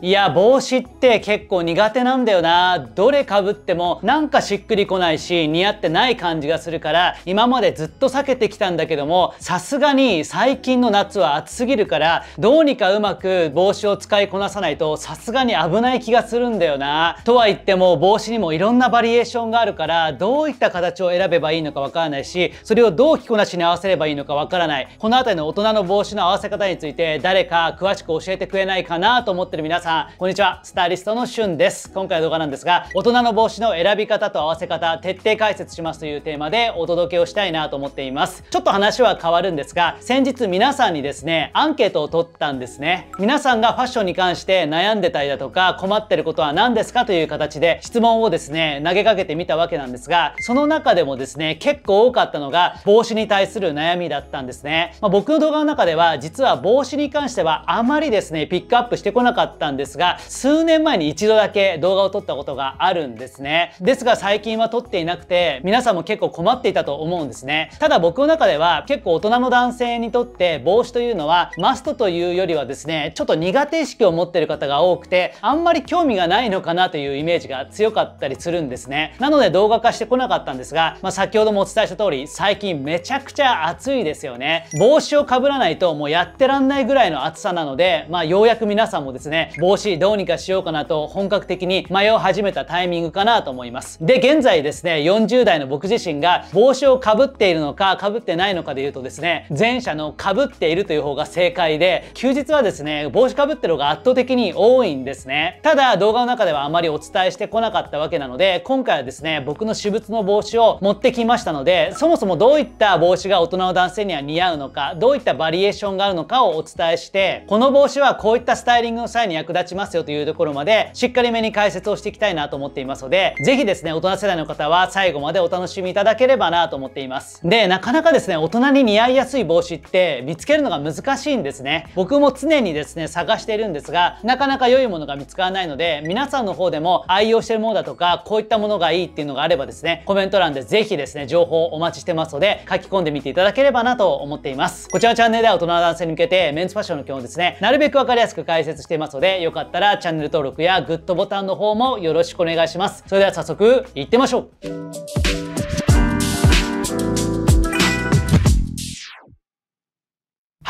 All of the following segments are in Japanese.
いや帽子って結構苦手なんだよなどれかぶってもなんかしっくりこないし似合ってない感じがするから今までずっと避けてきたんだけどもさすがに最近の夏は暑すぎるからどうにかうまく帽子を使いこなさないとさすがに危ない気がするんだよなとは言っても帽子にもいろんなバリエーションがあるからどういった形を選べばいいのかわからないしそれをどう着こなしに合わせればいいのかわからないこの辺りの大人の帽子の合わせ方について誰か詳しく教えてくれないかなと思ってる皆さんさんこんにちはスタイリストのしゅんです今回の動画なんですが大人の帽子の選び方と合わせ方徹底解説しますというテーマでお届けをしたいなと思っていますちょっと話は変わるんですが先日皆さんにですねアンケートを取ったんですね皆さんがファッションに関して悩んでたりだとか困ってることは何ですかという形で質問をですね投げかけてみたわけなんですがその中でもですね結構多かったのが帽子に対する悩みだったんですね、まあ、僕の動画の中では実は帽子に関してはあまりですねピックアップしてこなかったんですが、数年前に一度だけ動画を撮ったことがあるんですね。ですが最近は撮っていなくて、皆さんも結構困っていたと思うんですね。ただ僕の中では結構大人の男性にとって帽子というのはマストというよりはですね、ちょっと苦手意識を持ってる方が多くて、あんまり興味がないのかなというイメージが強かったりするんですね。なので動画化してこなかったんですが、まあ、先ほどもお伝えした通り、最近めちゃくちゃ暑いですよね。帽子をかぶらないともうやってらんないぐらいの暑さなので、まあ、ようやく皆さんもですね、帽帽子どうにかしようかなと本格的に迷い始めたタイミングかなと思います。で、現在ですね、40代の僕自身が帽子をかぶっているのか、かぶってないのかで言うとですね、前者のかぶっているという方が正解で、休日はですね、帽子かぶってる方が圧倒的に多いんですね。ただ、動画の中ではあまりお伝えしてこなかったわけなので、今回はですね、僕の私物の帽子を持ってきましたので、そもそもどういった帽子が大人の男性には似合うのか、どういったバリエーションがあるのかをお伝えして、この帽子はこういったスタイリングの際に役立立ちますよというところまでしっかりめに解説をしていきたいなと思っていますので、ぜひですね、大人世代の方は最後までお楽しみいただければなと思っています。で、なかなかですね、大人に似合いやすい帽子って見つけるのが難しいんですね。僕も常にですね、探しているんですが、なかなか良いものが見つからないので、皆さんの方でも愛用してるものだとか、こういったものがいいっていうのがあればですね、コメント欄でぜひですね、情報をお待ちしてますので、書き込んでみていただければなと思っています。こちらのチャンネルでは大人の男性に向けて、メンズファッションの基本ですね、なるべくわかりやすく解説していますので、よかったらチャンネル登録やグッドボタンの方もよろしくお願いします。それでは早速いってみましょう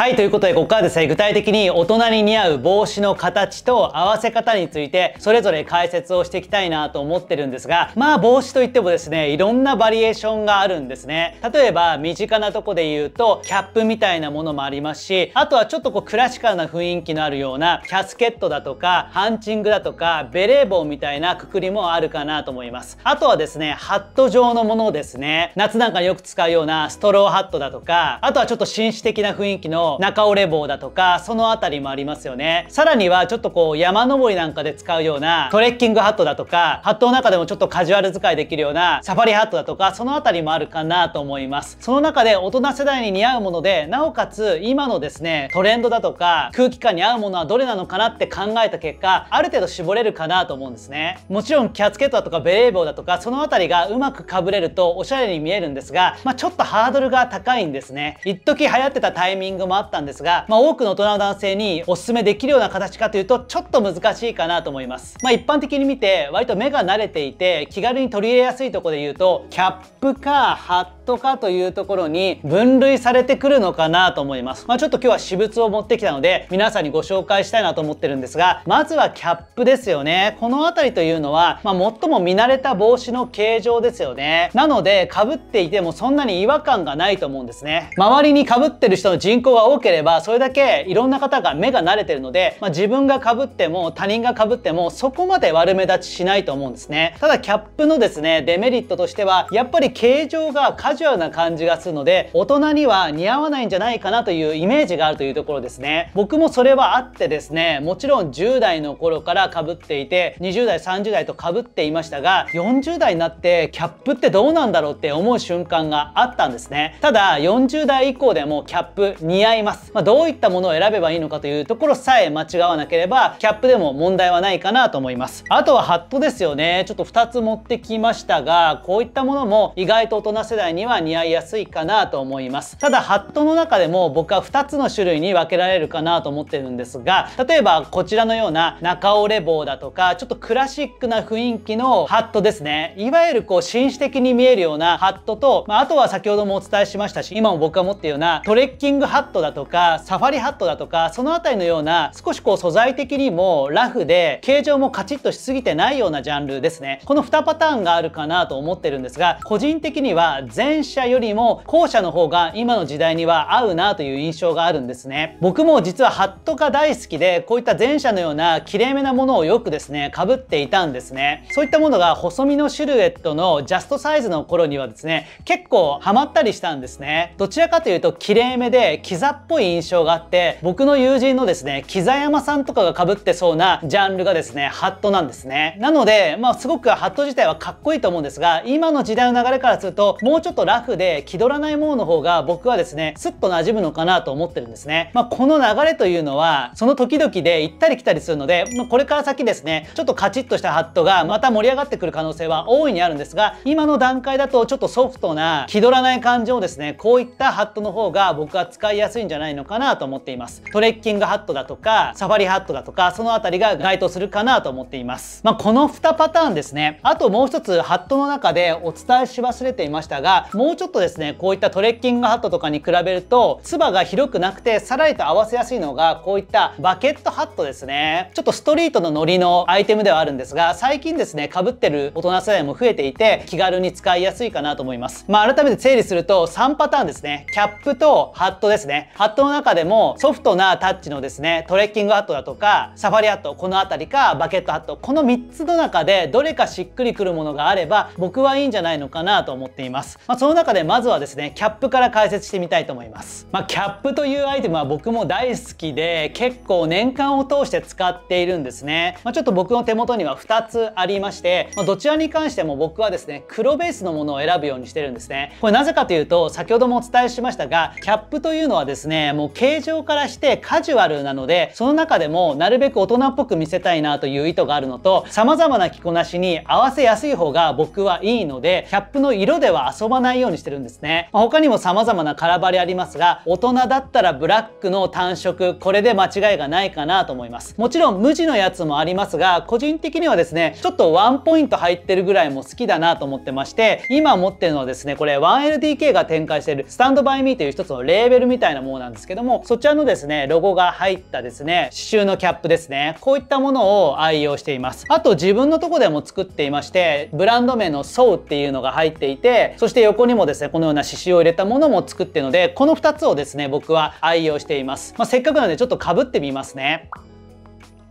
はい、ということで、ここからですね、具体的に大人に似合う帽子の形と合わせ方について、それぞれ解説をしていきたいなと思ってるんですが、まあ帽子といってもですね、いろんなバリエーションがあるんですね。例えば、身近なとこで言うと、キャップみたいなものもありますし、あとはちょっとこうクラシカルな雰囲気のあるような、キャスケットだとか、ハンチングだとか、ベレー帽みたいなくくりもあるかなと思います。あとはですね、ハット状のものですね。夏なんかによく使うようなストローハットだとか、あとはちょっと紳士的な雰囲気の中折れ棒だとかその辺りもありますよねさらにはちょっとこう山登りなんかで使うようなトレッキングハットだとかハットの中でもちょっとカジュアル使いできるようなサファリハットだとかその辺りもあるかなと思いますその中で大人世代に似合うものでなおかつ今のですねトレンドだとか空気感に合うものはどれなのかなって考えた結果ある程度絞れるかなと思うんですねもちろんキャッツケットだとかベレー帽だとかその辺りがうまくかぶれるとおしゃれに見えるんですが、まあ、ちょっとハードルが高いんですね一時流行ってたタイミングもあったんですが、まあ、多くの大人の男性にお勧めできるような形かというとちょっと難しいかなと思います、まあ、一般的に見て割と目が慣れていて気軽に取り入れやすいとこで言うとキャップかハットかというところに分類されてくるのかなと思います。まあ、ちょっと今日は私物を持ってきたので皆さんにご紹介したいなと思ってるんですが、まずはキャップですよね。この辺りというのは、まあ、最も見慣れた帽子の形状ですよね。なので、被っていてもそんなに違和感がないと思うんですね。周りに被ってる人の人口が多ければ、それだけいろんな方が目が慣れてるので、まあ、自分が被っても他人が被ってもそこまで悪目立ちしないと思うんですね。ただ、キャップのですね、デメリットとしては、やっぱり形状がカジュアルな感じがするので大人には似合わないんじゃないかなというイメージがあるというところですね僕もそれはあってですねもちろん10代の頃からかぶっていて20代30代とかぶっていましたが40代になってキャップってどうなんだろうって思う瞬間があったんですねただ40代以降でもキャップ似合います、まあ、どういったものを選べばいいのかというところさえ間違わなければキャップでも問題はないかなと思いますあとはハットですよねちょっと2つ持ってきましたがこういったものも意外と大人世代にはは似合いやすいかなと思いますただハットの中でも僕は2つの種類に分けられるかなと思ってるんですが例えばこちらのような中折れ棒だとかちょっとクラシックな雰囲気のハットですねいわゆるこう紳士的に見えるようなハットと、まあ、あとは先ほどもお伝えしましたし今も僕が持っているようなトレッキングハットだとかサファリハットだとかその辺りのような少しこう素材的にもラフで形状もカチッとしすぎてないようなジャンルですねこの2パターンがあるかなと思ってるんですが個人的には全前者よりも後者の方が今の時代には合うなという印象があるんですね僕も実はハットが大好きでこういった前者のようなきれいめなものをよくですねかぶっていたんですねそういったものが細身のシルエットのジャストサイズの頃にはですね結構ハマったりしたんですねどちらかというときれいめでキザっぽい印象があって僕の友人のですねキザ山さんとかがかぶってそうなジャンルがですねハットなんですねなのでまあすごくハット自体はかっこいいと思うんですが今の時代の流れからするともうちょっととラフで気取らないものの方が僕はですねスッと馴染むのかなと思ってるんですね、まあ、この流れというのはその時々で行ったり来たりするので、まあ、これから先ですねちょっとカチッとしたハットがまた盛り上がってくる可能性は大いにあるんですが今の段階だとちょっとソフトな気取らない感じをですねこういったハットの方が僕は使いやすいんじゃないのかなと思っていますトレッキングハットだとかサファリハットだとかその辺りが該当するかなと思っています、まあ、この2パターンですねあともう一つハットの中でお伝えし忘れていましたがもうちょっとですねこういったトレッキングハットとかに比べるとつばが広くなくてさらりと合わせやすいのがこういったバケットハットですねちょっとストリートのノリのアイテムではあるんですが最近ですねかぶってる大人世代も増えていて気軽に使いやすいかなと思いますまあ改めて整理すると3パターンですねキャップとハットですねハットの中でもソフトなタッチのですねトレッキングハットだとかサファリハットこの辺りかバケットハットこの3つの中でどれかしっくりくるものがあれば僕はいいんじゃないのかなと思っています、まその中でまずはですねキャップから解説してみたいと思います、まあ、キャップというアイテムは僕も大好きで結構年間を通して使っているんですね、まあ、ちょっと僕の手元には2つありまして、まあ、どちらに関しても僕はですね黒ベースのものを選ぶようにしてるんですねこれなぜかというと先ほどもお伝えしましたがキャップというのはですねもう形状からしてカジュアルなのでその中でもなるべく大人っぽく見せたいなという意図があるのと様々な着こなしに合わせやすい方が僕はいいのでキャップの色では遊ばないないようにしてるんですね。まあ、他にも様々なカラバリありますが、大人だったらブラックの単色、これで間違いがないかなと思います。もちろん無地のやつもありますが、個人的にはですね、ちょっとワンポイント入ってるぐらいも好きだなと思ってまして、今持ってるのはですね、これ 1LDK が展開しているスタンドバイミーという一つのレーベルみたいなものなんですけども、そちらのですね、ロゴが入ったですね、刺繍のキャップですね。こういったものを愛用しています。あと自分のとこでも作っていまして、ブランド名のソウっていうのが入っていて、そして横にもですねこのような刺繍を入れたものも作ってるのでこの2つをですね僕は愛用しています、まあ、せっかくなのでちょっとかぶってみますね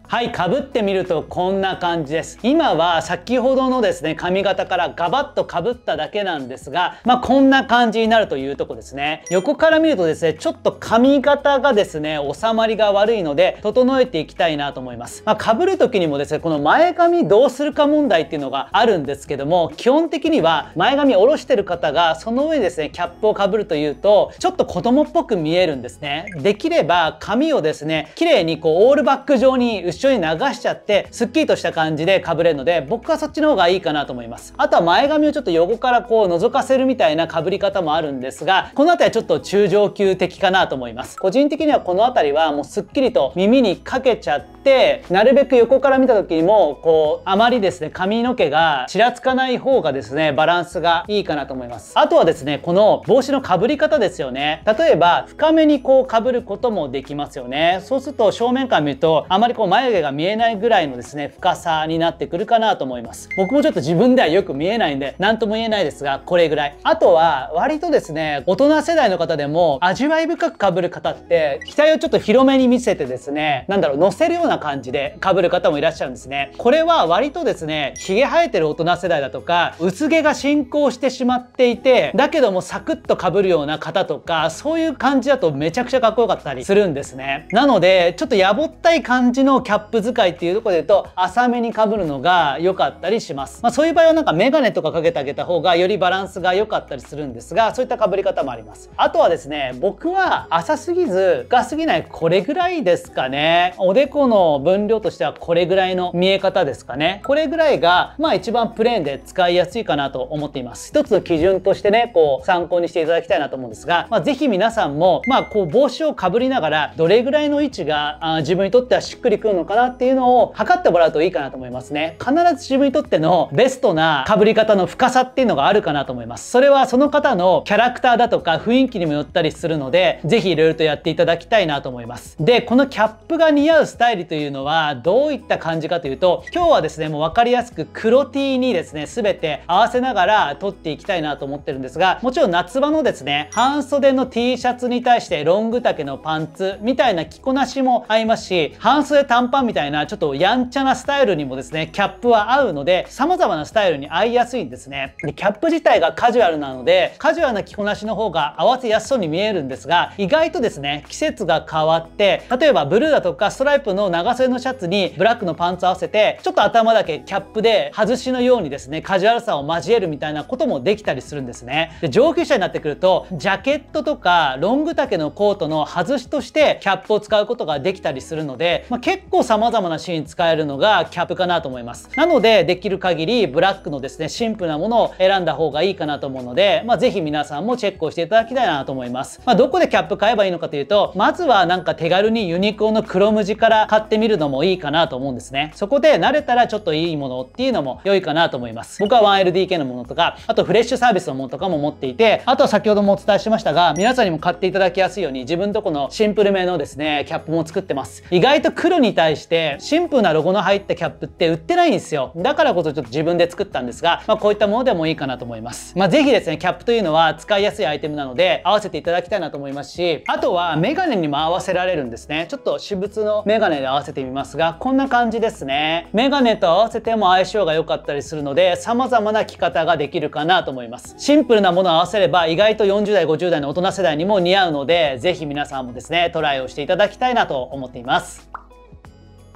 はいかぶってみるとこんな感じです今は先ほどのですね髪型からガバッとかぶっただけなんですがまあ、こんな感じになるというとこですね横から見るとですねちょっと髪型がですね収まりが悪いので整えていきたいなと思いますまあ、ぶる時にもですねこの前髪どうするか問題っていうのがあるんですけども基本的には前髪下ろしてる方がその上ですねキャップをかぶるというとちょっと子供っぽく見えるんですねできれば髪をですね綺麗にこうオールバック状に一緒に流しちゃってすっきりとした感じで被れるので僕はそっちの方がいいかなと思いますあとは前髪をちょっと横からこう覗かせるみたいな被り方もあるんですがこの辺りはちょっと中上級的かなと思います個人的にはこの辺りはもうすっきりと耳にかけちゃってなるべく横から見た時にもこうあまりですね髪の毛がちらつかない方がですねバランスがいいかなと思いますあとはですねこの帽子のかぶり方ですよね例えば深めにこうかぶることもできますよねそうすると正面から見るとあまりこう前眉毛が見えないぐらいのですね深さになってくるかなと思います僕もちょっと自分ではよく見えないんで何とも言えないですがこれぐらいあとは割とですね大人世代の方でも味わい深く被る方って額をちょっと広めに見せてですねなんだろう乗せるような感じで被る方もいらっしゃるんですねこれは割とですねひげ生えてる大人世代だとか薄毛が進行してしまっていてだけどもサクッと被るような方とかそういう感じだとめちゃくちゃかっこよかったりするんですねなのでちょっとやぼったい感じのキャップ使いっていうとこで言うと浅めにかぶるのが良かったりします、まあ、そういう場合はなんかメガネとかかけてあげた方がよりバランスが良かったりするんですがそういった被り方もありますあとはですね僕は浅すぎず深すぎないこれぐらいですかねおでこの分量としてはこれぐらいの見え方ですかねこれぐらいがまあ一番プレーンで使いやすいかなと思っています一つの基準としてねこう参考にしていただきたいなと思うんですが、まあ、是非皆さんもまあこう帽子をかぶりながらどれぐらいの位置があ自分にとってはしっくりくるのかなっていうのを測ってもらうといいかなと思いますね必ず自分にとってのベストな被り方の深さっていうのがあるかなと思いますそれはその方のキャラクターだとか雰囲気にもよったりするので是非いろいろとやっていただきたいなと思いますでこのキャップが似合うスタイルというのはどういった感じかというと今日はですねもう分かりやすく黒 T にですね全て合わせながら撮っていきたいなと思ってるんですがもちろん夏場のですね半袖の T シャツに対してロング丈のパンツみたいな着こなしも合いますし半袖短パンパンみたいなちょっとやんちゃなスタイルにもですねキャップは合うので様々なスタイルに合いやすいんですねでキャップ自体がカジュアルなのでカジュアルな着こなしの方が合わせやすそうに見えるんですが意外とですね季節が変わって例えばブルーだとかストライプの長袖のシャツにブラックのパンツ合わせてちょっと頭だけキャップで外しのようにですねカジュアルさを交えるみたいなこともできたりするんですねで上級者になってくるとジャケットとかロング丈のコートの外しとしてキャップを使うことができたりするので、まあ、結構構様々なシーン使えるのがキャップかなと思います。なので、できる限りブラックのですね、シンプルなものを選んだ方がいいかなと思うので、まあ、ぜひ皆さんもチェックをしていただきたいなと思います。まあ、どこでキャップ買えばいいのかというと、まずはなんか手軽にユニコーンの黒無地から買ってみるのもいいかなと思うんですね。そこで慣れたらちょっといいものっていうのも良いかなと思います。僕は 1LDK のものとか、あとフレッシュサービスのものとかも持っていて、あとは先ほどもお伝えしましたが、皆さんにも買っていただきやすいように自分とこのシンプルめのですね、キャップも作ってます。意外と黒に対対してシンプルなロゴの入ったキャップって売ってないんですよだからこそちょっと自分で作ったんですが、まあ、こういったものでもいいかなと思いますまあ、ぜひですねキャップというのは使いやすいアイテムなので合わせていただきたいなと思いますしあとはメガネにも合わせられるんですねちょっと私物のメガネで合わせてみますがこんな感じですねメガネと合わせても相性が良かったりするので様々な着方ができるかなと思いますシンプルなものを合わせれば意外と40代50代の大人世代にも似合うので是非皆さんもですねトライをしていただきたいなと思っています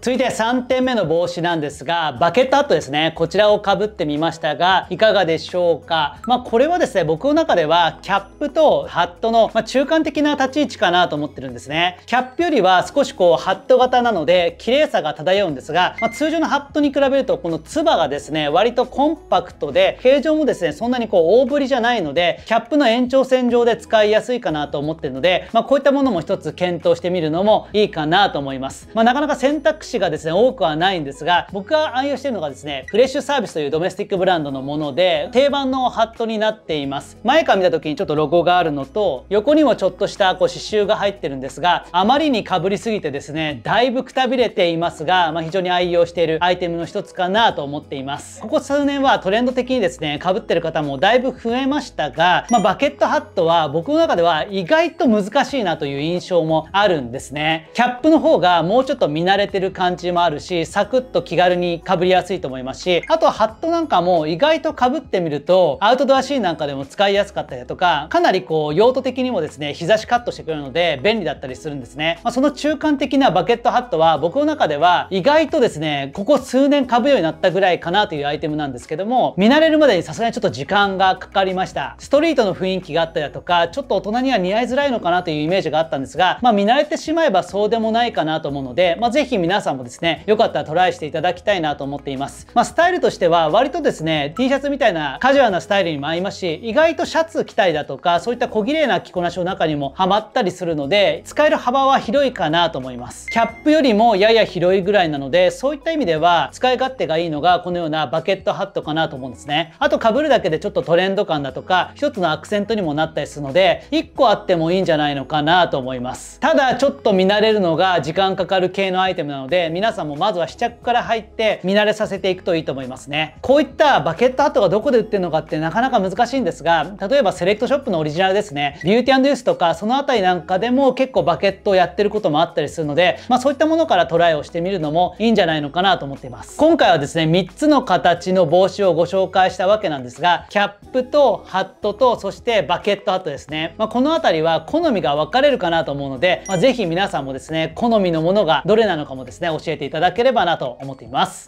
続いて3点目の帽子なんですが、バケットハットですね。こちらをかぶってみましたが、いかがでしょうか。まあ、これはですね、僕の中では、キャップとハットの、まあ、中間的な立ち位置かなと思ってるんですね。キャップよりは少しこう、ハット型なので、綺麗さが漂うんですが、まあ、通常のハットに比べると、このツバがですね、割とコンパクトで、形状もですね、そんなにこう、大ぶりじゃないので、キャップの延長線上で使いやすいかなと思ってるので、まあ、こういったものも一つ検討してみるのもいいかなと思います。まあ、なかなか選択肢がですね、多くはないんですが、僕が愛用しているのがですね、フレッシュサービスというドメスティックブランドのもので、定番のハットになっています。前から見た時にちょっとロゴがあるのと、横にもちょっとしたこう刺繍が入ってるんですが、あまりに被りすぎてですね、だいぶくたびれていますが、まあ、非常に愛用しているアイテムの一つかなと思っています。ここ数年はトレンド的にですね、被ってる方もだいぶ増えましたが、まあ、バケットハットは僕の中では意外と難しいなという印象もあるんですね。キャップの方がもうちょっと見慣れてる感感じもあるしサクッと気軽にかぶりやすいと思いますしあとはハットなんかも意外とかぶってみるとアウトドアシーンなんかでも使いやすかったりだとかかなりこう用途的にもですね日差しカットしてくれるので便利だったりするんですね、まあ、その中間的なバケットハットは僕の中では意外とですねここ数年買うようになったぐらいかなというアイテムなんですけども見慣れるまでにさすがにちょっと時間がかかりましたストリートの雰囲気があったりだとかちょっと大人には似合いづらいのかなというイメージがあったんですがまあ見慣れてしまえばそうでもないかなと思うのでまあ是非皆さんさんもですねよかったらトライしていただきたいなと思っています、まあ、スタイルとしては割とですね T シャツみたいなカジュアルなスタイルにも合いますし意外とシャツ着たりだとかそういった小綺麗な着こなしの中にもハマったりするので使える幅は広いかなと思いますキャップよりもやや広いぐらいなのでそういった意味では使い勝手がいいのがこのようなバケットハットかなと思うんですねあと被るだけでちょっとトレンド感だとか一つのアクセントにもなったりするので1個あってもいいんじゃないのかなと思いますただちょっと見慣れるのが時間かかる系のアイテムなので皆さんもまずは試着から入って見慣れさせていくといいと思いますねこういったバケットハットがどこで売ってるのかってなかなか難しいんですが例えばセレクトショップのオリジナルですねビューティアンドゥースとかその辺りなんかでも結構バケットをやってることもあったりするので、まあ、そういったものからトライをしてみるのもいいんじゃないのかなと思っています今回はですね3つの形の帽子をご紹介したわけなんですがキャップとハットとそしてバケットハトですね、まあ、この辺りは好みが分かれるかなと思うので、まあ、是非皆さんもですね好みのものがどれなのかもですねですね、教えていただければなと思っています。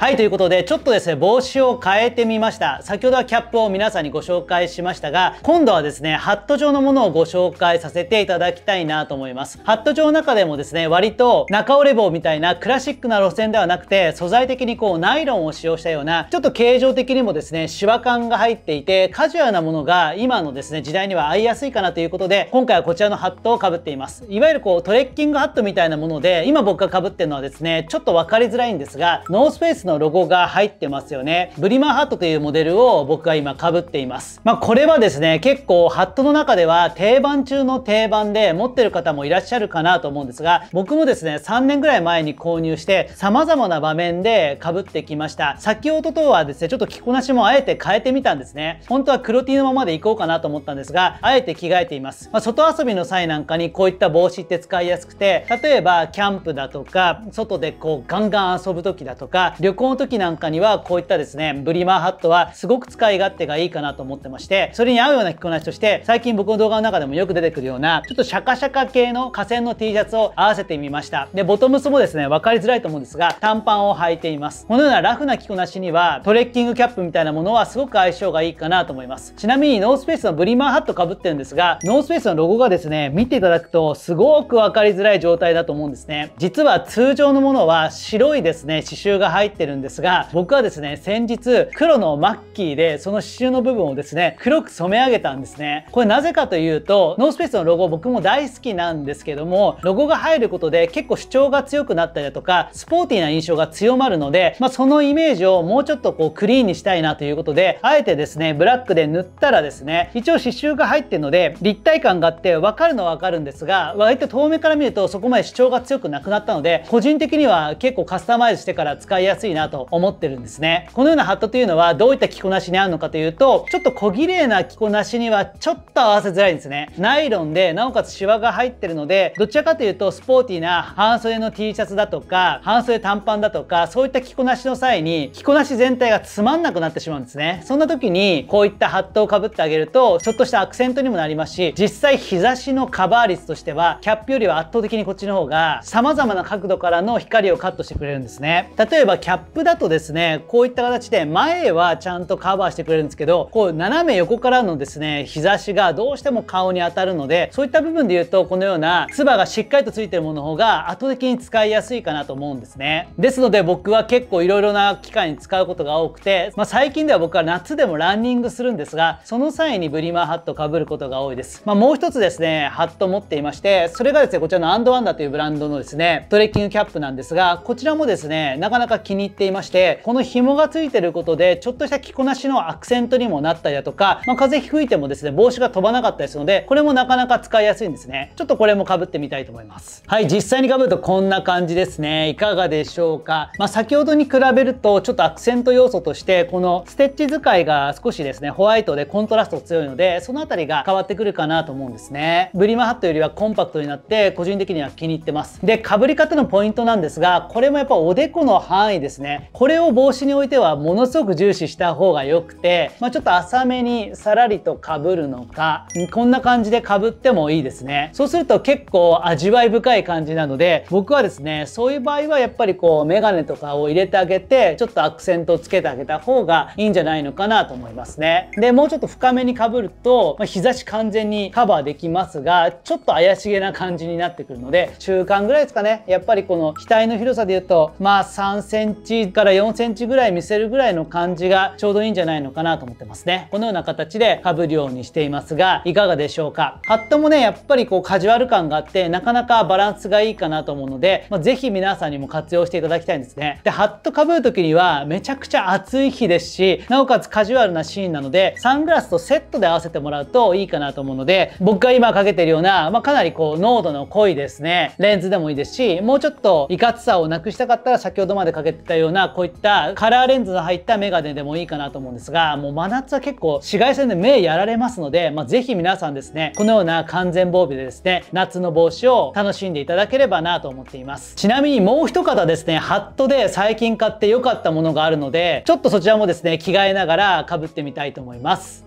はいということでちょっとですね帽子を変えてみました先ほどはキャップを皆さんにご紹介しましたが今度はですねハット状のものをご紹介させていただきたいなと思いますハット状の中でもですね割と中折れ棒みたいなクラシックな路線ではなくて素材的にこうナイロンを使用したようなちょっと形状的にもですねシワ感が入っていてカジュアルなものが今のですね時代には合いやすいかなということで今回はこちらのハットをかぶっていますいわゆるこうトレッキングハットみたいなもので今僕がかぶってるのはですねちょっと分かりづらいんですがノースペースののロゴが入ってますよね。ブリマーハットというモデルを僕が今被っています。まあ、これはですね、結構ハットの中では定番中の定番で持ってる方もいらっしゃるかなと思うんですが、僕もですね、3年ぐらい前に購入して様々な場面で被ってきました。先ほどとはですね、ちょっと着こなしもあえて変えてみたんですね。本当は黒 T のままでいこうかなと思ったんですが、あえて着替えています。まあ、外遊びの際なんかにこういった帽子って使いやすくて、例えばキャンプだとか、外でこうガンガン遊ぶ時だとか、旅行行の時なんかにはこういったですねブリマーハットはすごく使い勝手がいいかなと思ってましてそれに合うような着こなしとして最近僕の動画の中でもよく出てくるようなちょっとシャカシャカ系の河川の T シャツを合わせてみましたでボトムスもですね分かりづらいと思うんですが短パンを履いていますこのようなラフな着こなしにはトレッキングキャップみたいなものはすごく相性がいいかなと思いますちなみにノースペースのブリマーハットかぶってるんですがノースペースのロゴがですね見ていただくとすごく分かりづらい状態だと思うんですね実は通常のものは白いですね刺繍が入っててるんですが、僕はですね、先日、黒のマッキーで、その刺繍の部分をですね、黒く染め上げたんですね。これなぜかというと、ノースペースのロゴ僕も大好きなんですけども、ロゴが入ることで結構主張が強くなったりだとか、スポーティーな印象が強まるので、まあ、そのイメージをもうちょっとこうクリーンにしたいなということで、あえてですね、ブラックで塗ったらですね、一応刺繍が入ってるので、立体感があって分かるのは分かるんですが、割と遠目から見るとそこまで主張が強くなくなったので、個人的には結構カスタマイズしてから使いやすいいなと思ってるんですねこのようなハットというのはどういった着こなしに合うのかというとちょっと小綺麗な着こなしにはちょっと合わせづらいんですねナイロンでなおかつシワが入ってるのでどちらかというとスポーティーな半袖の T シャツだとか半袖短パンだとかそういった着こなしの際に着こなし全体がつまんなくなってしまうんですねそんな時にこういったハットをかぶってあげるとちょっとしたアクセントにもなりますし実際日差しのカバー率としてはキャップよりは圧倒的にこっちの方が様々な角度からの光をカットしてくれるんですね例えばキャプだとですねこういった形で前はちゃんとカバーしてくれるんですけどこう斜め横からのですね日差しがどうしても顔に当たるのでそういった部分で言うとこのような唾がしっかりとついてるものの方が圧倒的に使いやすいかなと思うんですねですので僕は結構いろいろな機会に使うことが多くて、まあ、最近では僕は夏でもランニングするんですがその際にブリマーハットかぶることが多いです、まあ、もう一つですねハット持っていましてそれがですねこちらのアンドワンダというブランドのですねトレッキングキャップなんですがこちらもですねなかなか気に入っていましてこの紐がついてることでちょっとした着こなしのアクセントにもなったりだとか、まあ、風くいてもですね帽子が飛ばなかったりするのでこれもなかなか使いやすいんですねちょっとこれもかぶってみたいと思いますはい実際にかぶるとこんな感じですねいかがでしょうかまあ、先ほどに比べるとちょっとアクセント要素としてこのステッチ使いが少しですねホワイトでコントラスト強いのでその辺りが変わってくるかなと思うんですねブリマハットよりはコンパクトになって個人的には気に入ってますでかぶり方のポイントなんですがこれもやっぱおでこの範囲ですねね。これを帽子においてはものすごく重視した方が良くて、まあ、ちょっと浅めにさらりとかぶるのか、こんな感じでかぶってもいいですね。そうすると結構味わい深い感じなので、僕はですね、そういう場合はやっぱりこうメガネとかを入れてあげて、ちょっとアクセントをつけてあげた方がいいんじゃないのかなと思いますね。で、もうちょっと深めにかぶると、まあ、日差し完全にカバーできますが、ちょっと怪しげな感じになってくるので、中間ぐらいですかね。やっぱりこの額の広さで言うと、まあ3センチ1から4センチぐらい見せるぐらいの感じがちょうどいいんじゃないのかなと思ってますねこのような形で被るようにしていますがいかがでしょうかハットもねやっぱりこうカジュアル感があってなかなかバランスがいいかなと思うので、まあ、ぜひ皆さんにも活用していただきたいんですねでハット被る時にはめちゃくちゃ暑い日ですしなおかつカジュアルなシーンなのでサングラスとセットで合わせてもらうといいかなと思うので僕が今かけてるような、まあ、かなりこう濃度の濃いですねレンズでもいいですしもうちょっといかつさをなくしたかったら先ほどまでかけてたよようなこういったカラーレンズの入ったメガネでもいいかなと思うんですがもう真夏は結構紫外線で目やられますので、まあ、ぜひ皆さんですねこのような完全防備でですね夏の帽子を楽しんでいただければなと思っていますちなみにもう一方ですねハットで最近買って良かったものがあるのでちょっとそちらもですね着替えながらかぶってみたいと思います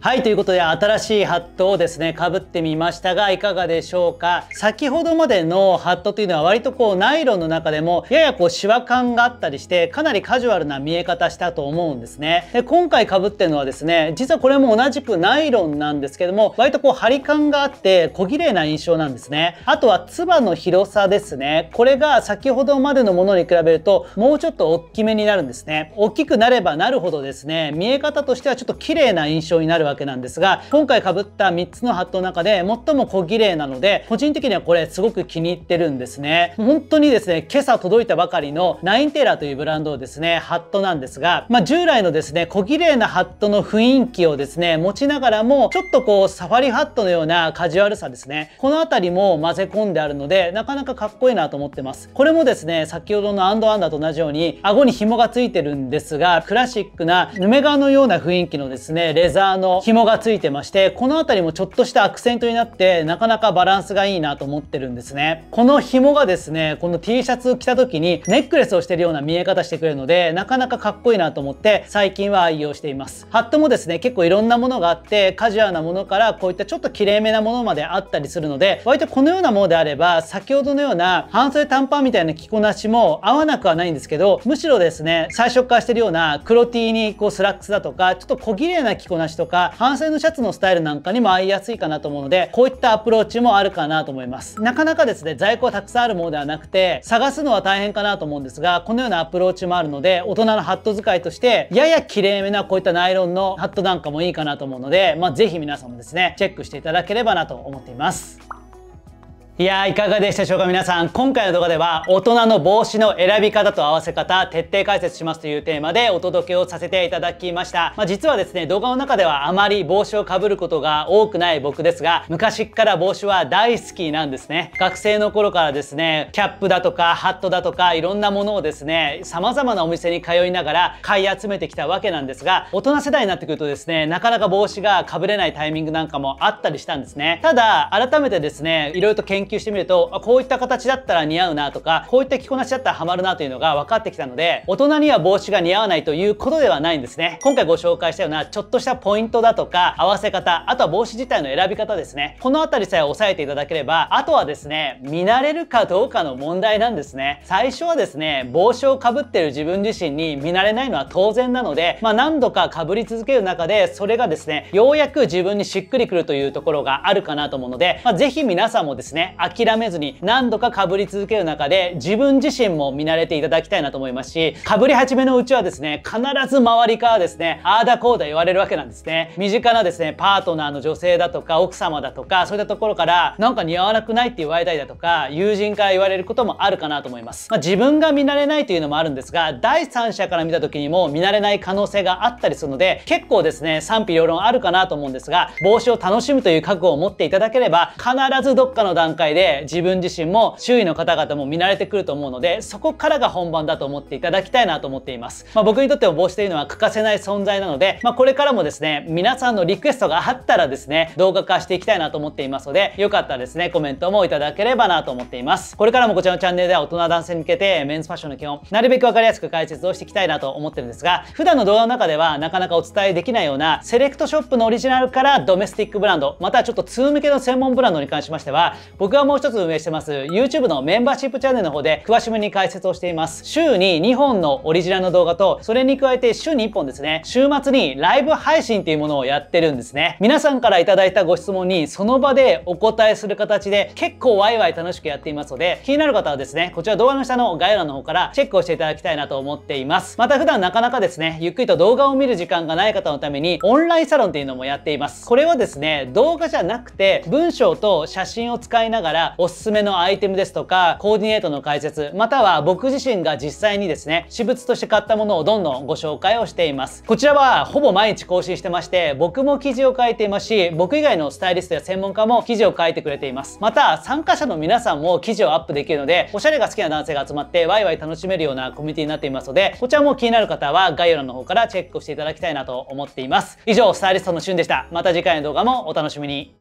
はいということで新しいハットをですねかぶってみましたがいかがでしょうか先ほどまでのハットというのは割とこうナイロンの中でもややこうシワ感があったりしてかなりカジュアルな見え方したと思うんですねで今回かぶってるのはですね実はこれも同じくナイロンなんですけども割とこう張り感があって小綺麗な印象なんですねあとはつばの広さですねこれが先ほどまでのものに比べるともうちょっと大きめになるんですね大きくなればなるほどですね見え方としてはちょっと綺麗な印象になるわけなんですが今回かぶった3つのハットの中で最も小綺麗なので個人的にはこれすごく気に入ってるんですね本当にですね今朝届いたばかりのナインテーラーというブランドですねハットなんですが、まあ、従来のですね小綺麗なハットの雰囲気をですね持ちながらもちょっとこうサファリハットのようなカジュアルさですねこの辺りも混ぜ込んであるのでなかなかかっこいいなと思ってますこれもですね先ほどのアンドアンダーと同じように顎に紐がついてるんですがクラシックなヌメ革のような雰囲気のですねレザーの紐がついてましてこの辺りもちょっとしたアクセントになってなかなかバランスがいいなと思ってるんですねこの紐がですねこの T シャツを着た時にネックレスをしてるような見え方してくれるのでなかなかかっこいいなと思って最近は愛用していますハットもですね結構いろんなものがあってカジュアルなものからこういったちょっときれいめなものまであったりするので割とこのようなものであれば先ほどのような半袖短パンみたいな着こなしも合わなくはないんですけどむしろですね最初からしてるような黒 T にこうスラックスだとかちょっと小綺麗な着こなしとか半袖のシャツのスタイルなんかにも合いやすいかなと思うのでこういったアプローチもあるかなと思いますなかなかですね在庫はたくさんあるものではなくて探すのは大変かなと思うんですがこのようなアプローチもあるので大人のハット使いとしてやや綺麗めなこういったナイロンのハットなんかもいいかなと思うので、まあ、ぜひ皆さんもですねチェックしていただければなと思っていますいやーいかがでしたでしょうか皆さん今回の動画では大人の帽子の選び方と合わせ方徹底解説しますというテーマでお届けをさせていただきました、まあ、実はですね動画の中ではあまり帽子をかぶることが多くない僕ですが昔から帽子は大好きなんですね学生の頃からですねキャップだとかハットだとかいろんなものをですね様々なお店に通いながら買い集めてきたわけなんですが大人世代になってくるとですねなかなか帽子がかぶれないタイミングなんかもあったりしたんですねただ改めてですねいろいろと研究究してみるとあこういった形だったら似合うなとかこういった着こなしだったらハマるなというのが分かってきたので大人には帽子が似合わないということではないんですね今回ご紹介したようなちょっとしたポイントだとか合わせ方あとは帽子自体の選び方ですねこの辺りさえ押さえていただければあとはですね見慣れるかどうかの問題なんですね最初はですね帽子をかぶってる自分自身に見慣れないのは当然なので、まあ、何度かかぶり続ける中でそれがですねようやく自分にしっくりくるというところがあるかなと思うので、まあ、ぜひ皆さんもですね諦めずに何度か被り続ける中で自分自身も見慣れていただきたいなと思いますし、被り始めのうちはですね、必ず周りからですね、ああだこうだ言われるわけなんですね。身近なですね、パートナーの女性だとか奥様だとか、そういったところからなんか似合わなくないって言われたりだとか、友人から言われることもあるかなと思います。まあ、自分が見慣れないというのもあるんですが、第三者から見た時にも見慣れない可能性があったりするので、結構ですね、賛否両論あるかなと思うんですが、帽子を楽しむという覚悟を持っていただければ、必ずどっかの段階態で自分自身も周囲の方々も見慣れてくると思うのでそこからが本番だと思っていただきたいなと思っています、まあ、僕にとっても帽子というのは欠かせない存在なので、まあ、これからもですね皆さんのリクエストがあったらですね動画化していきたいなと思っていますのでよかったらですねコメントもいただければなと思っていますこれからもこちらのチャンネルでは大人男性に向けてメンズファッションの基本なるべく分かりやすく解説をしていきたいなと思ってるんですが普段の動画の中ではなかなかお伝えできないようなセレクトショップのオリジナルからドメスティックブランドまたはちょっと通向けの専門ブランドに関しましては僕はもう一つ運営してます YouTube のメンバーシップチャンネルの方で詳しめに解説をしています週に2本のオリジナルの動画とそれに加えて週に1本ですね週末にライブ配信っていうものをやってるんですね皆さんから頂いたご質問にその場でお答えする形で結構ワイワイ楽しくやっていますので気になる方はですねこちら動画の下の概要欄の方からチェックをしていただきたいなと思っていますまた普段なかなかですねゆっくりと動画を見る時間がない方のためにオンラインサロンっていうのもやっていますこれはですね動画じゃなくて文章と写真を使いながらながらおすすめのアイテムですとかコーディネートの解説または僕自身が実際にですね私物として買ったものをどんどんご紹介をしていますこちらはほぼ毎日更新してまして僕も記事を書いていますし僕以外のスタイリストや専門家も記事を書いてくれていますまた参加者の皆さんも記事をアップできるのでおしゃれが好きな男性が集まってワイワイ楽しめるようなコミュニティになっていますのでこちらも気になる方は概要欄の方からチェックしていただきたいなと思っています以上スタイリストのしゅんでしたまた次回の動画もお楽しみに